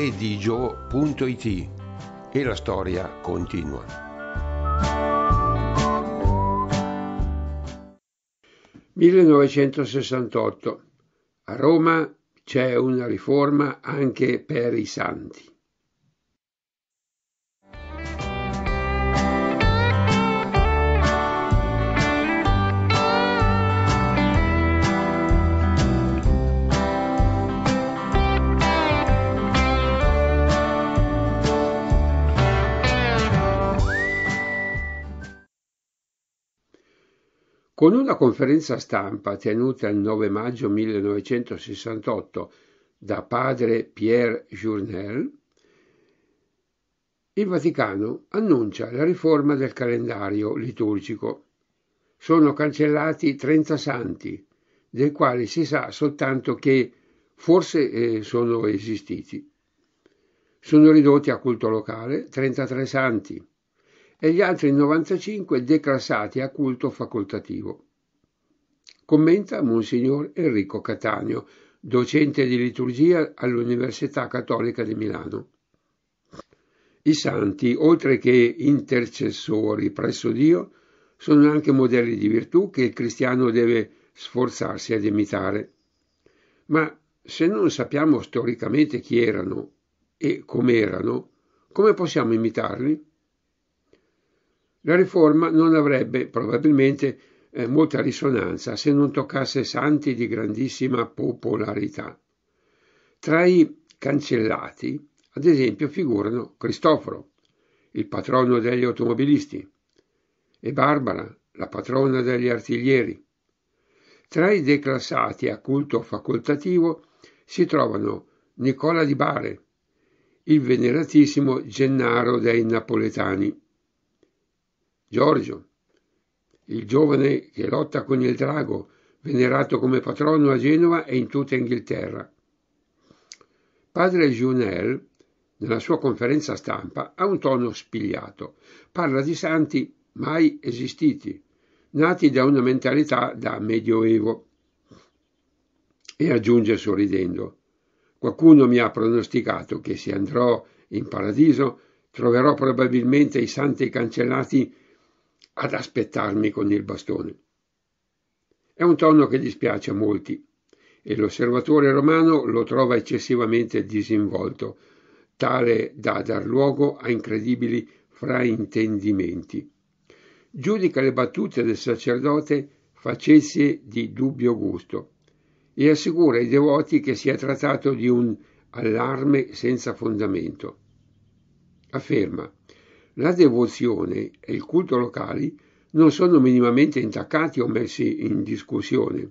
redigio.it e la storia continua. «1968. A Roma c'è una riforma anche per i santi. Con una conferenza stampa tenuta il 9 maggio 1968 da padre Pierre Journel, il Vaticano annuncia la riforma del calendario liturgico. Sono cancellati 30 santi, dei quali si sa soltanto che forse eh, sono esistiti. Sono ridotti a culto locale 33 santi, e gli altri 95 declassati a culto facoltativo. Commenta Monsignor Enrico Cattaneo, docente di liturgia all'Università Cattolica di Milano. I santi, oltre che intercessori presso Dio, sono anche modelli di virtù che il cristiano deve sforzarsi ad imitare. Ma se non sappiamo storicamente chi erano e com'erano, come possiamo imitarli? La riforma non avrebbe probabilmente eh, molta risonanza se non toccasse santi di grandissima popolarità. Tra i cancellati, ad esempio, figurano Cristoforo, il patrono degli automobilisti, e Barbara, la patrona degli artiglieri. Tra i declassati a culto facoltativo si trovano Nicola di Bare, il veneratissimo Gennaro dei Napoletani. Giorgio, il giovane che lotta con il drago, venerato come patrono a Genova e in tutta Inghilterra. Padre Junel, nella sua conferenza stampa, ha un tono spigliato. Parla di santi mai esistiti, nati da una mentalità da medioevo. E aggiunge sorridendo, qualcuno mi ha pronosticato che se andrò in paradiso troverò probabilmente i santi cancellati ad aspettarmi con il bastone. È un tono che dispiace a molti e l'osservatore romano lo trova eccessivamente disinvolto, tale da dar luogo a incredibili fraintendimenti. Giudica le battute del sacerdote facezie di dubbio gusto e assicura ai devoti che si è trattato di un allarme senza fondamento. Afferma la devozione e il culto locali non sono minimamente intaccati o messi in discussione,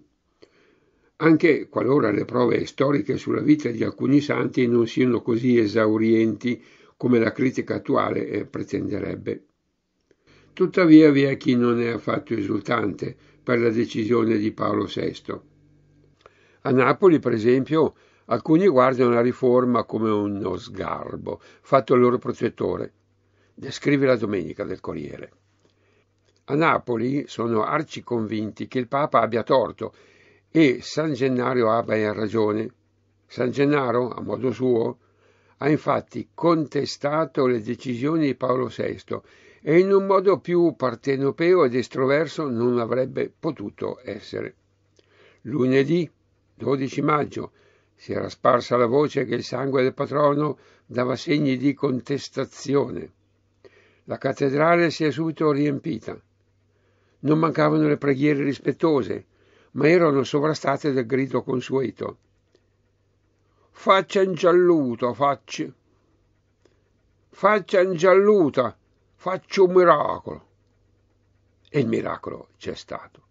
anche qualora le prove storiche sulla vita di alcuni santi non siano così esaurienti come la critica attuale eh, pretenderebbe. Tuttavia vi è chi non è affatto esultante per la decisione di Paolo VI. A Napoli, per esempio, alcuni guardano la riforma come uno sgarbo, fatto il loro protettore, descrive la domenica del Corriere. A Napoli sono arci convinti che il Papa abbia torto e San Gennaro abbia ragione. San Gennaro, a modo suo, ha infatti contestato le decisioni di Paolo VI e in un modo più partenopeo ed estroverso non avrebbe potuto essere. Lunedì 12 maggio si era sparsa la voce che il sangue del patrono dava segni di contestazione. La cattedrale si è subito riempita. Non mancavano le preghiere rispettose, ma erano sovrastate dal grido consueto. Faccia ingialluta, faccia. Faccia ingialluta, faccio un miracolo. E il miracolo c'è stato.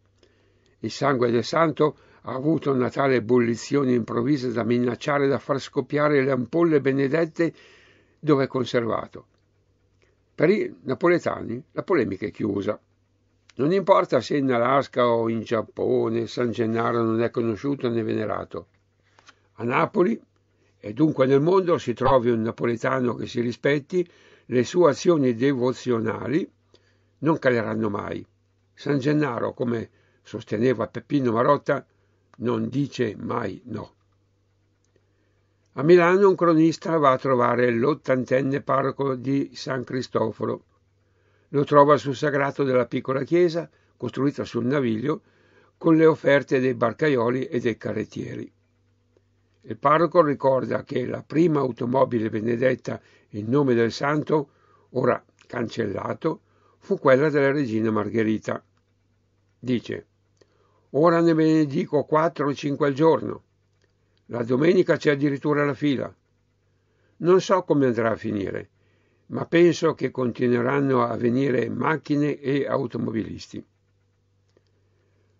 Il sangue del santo ha avuto una tale ebollizione improvvisa da minacciare da far scoppiare le ampolle benedette dove è conservato. Per i napoletani la polemica è chiusa. Non importa se in Alaska o in Giappone San Gennaro non è conosciuto né venerato. A Napoli e dunque nel mondo si trovi un napoletano che si rispetti, le sue azioni devozionali non caleranno mai. San Gennaro, come sosteneva Peppino Marotta, non dice mai no. A Milano un cronista va a trovare l'ottantenne parroco di San Cristoforo. Lo trova sul sagrato della piccola chiesa, costruita sul naviglio, con le offerte dei barcaioli e dei carrettieri. Il parroco ricorda che la prima automobile benedetta in nome del santo, ora cancellato, fu quella della regina Margherita. Dice, ora ne benedico quattro o cinque al giorno, la domenica c'è addirittura la fila. Non so come andrà a finire, ma penso che continueranno a venire macchine e automobilisti.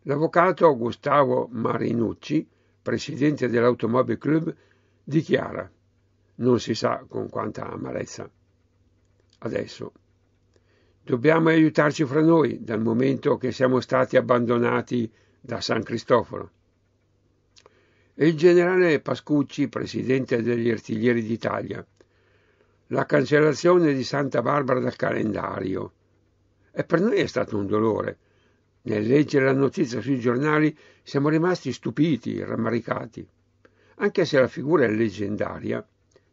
L'avvocato Gustavo Marinucci, presidente dell'Automobile Club, dichiara, non si sa con quanta amarezza. Adesso. Dobbiamo aiutarci fra noi dal momento che siamo stati abbandonati da San Cristoforo e il generale Pascucci, presidente degli artiglieri d'Italia. La cancellazione di Santa Barbara dal calendario. E per noi è stato un dolore. Nel leggere la notizia sui giornali siamo rimasti stupiti, rammaricati. Anche se la figura è leggendaria,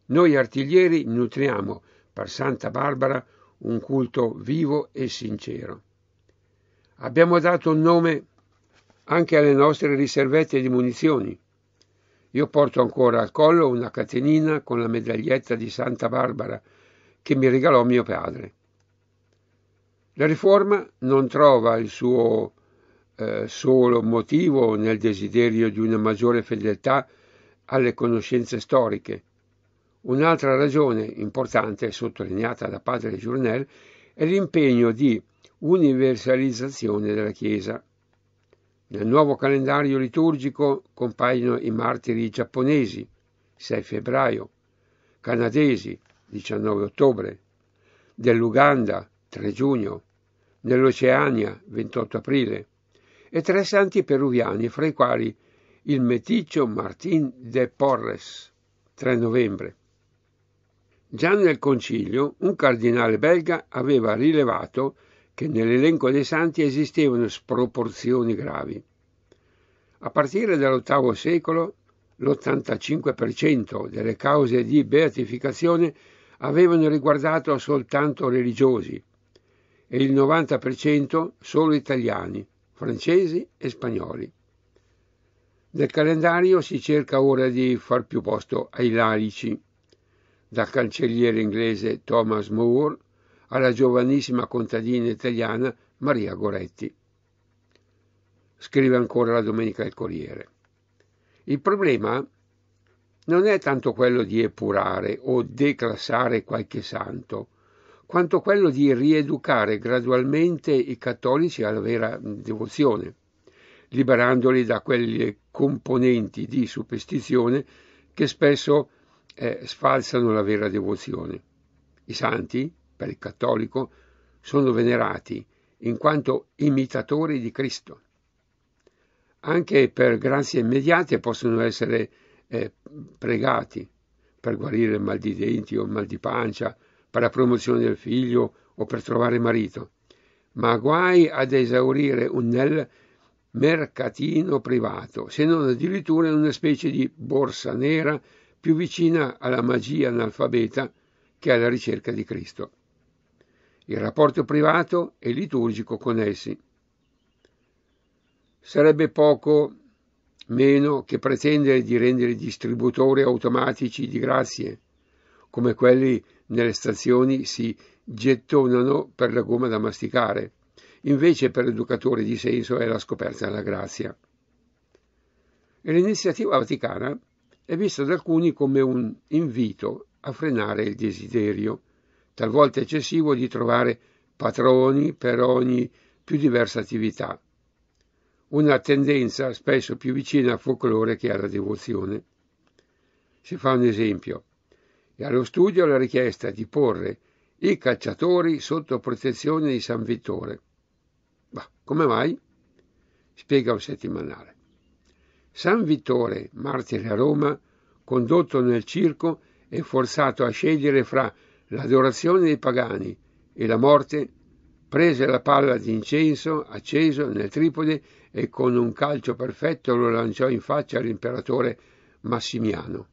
noi artiglieri nutriamo per Santa Barbara un culto vivo e sincero. Abbiamo dato un nome anche alle nostre riservette di munizioni. Io porto ancora al collo una catenina con la medaglietta di Santa Barbara che mi regalò mio padre. La riforma non trova il suo eh, solo motivo nel desiderio di una maggiore fedeltà alle conoscenze storiche. Un'altra ragione importante, sottolineata da padre Journel, è l'impegno di universalizzazione della Chiesa. Nel nuovo calendario liturgico compaiono i martiri giapponesi, 6 febbraio, canadesi, 19 ottobre, dell'Uganda, 3 giugno, nell'Oceania 28 aprile, e tre santi peruviani, fra i quali il meticcio Martín de Porres, 3 novembre. Già nel concilio un cardinale belga aveva rilevato che nell'elenco dei santi esistevano sproporzioni gravi. A partire dall'VIII secolo, l'85% delle cause di beatificazione avevano riguardato soltanto religiosi e il 90% solo italiani, francesi e spagnoli. Nel calendario si cerca ora di far più posto ai laici, Dal cancelliere inglese Thomas More alla giovanissima contadina italiana Maria Goretti. Scrive ancora la domenica del Corriere. Il problema non è tanto quello di epurare o declassare qualche santo, quanto quello di rieducare gradualmente i cattolici alla vera devozione, liberandoli da quelle componenti di superstizione che spesso eh, sfalsano la vera devozione. I santi, per il cattolico, sono venerati in quanto imitatori di Cristo. Anche per grazie immediate possono essere eh, pregati per guarire il mal di denti o il mal di pancia, per la promozione del figlio o per trovare marito. Ma guai ad esaurire un nel mercatino privato, se non addirittura in una specie di borsa nera più vicina alla magia analfabeta che alla ricerca di Cristo il rapporto privato e liturgico con essi. Sarebbe poco meno che pretendere di rendere distributori automatici di grazie, come quelli nelle stazioni si gettonano per la gomma da masticare, invece per l'educatore di senso è la scoperta della grazia. E l'iniziativa vaticana è vista da alcuni come un invito a frenare il desiderio talvolta eccessivo, di trovare patroni per ogni più diversa attività. Una tendenza spesso più vicina al folklore che alla devozione. Si fa un esempio. E allo studio la richiesta di porre i cacciatori sotto protezione di San Vittore. Ma come mai? Spiega un settimanale. San Vittore, martire a Roma, condotto nel circo è forzato a scegliere fra l'adorazione dei pagani e la morte, prese la palla di incenso acceso nel tripode e con un calcio perfetto lo lanciò in faccia all'imperatore Massimiano.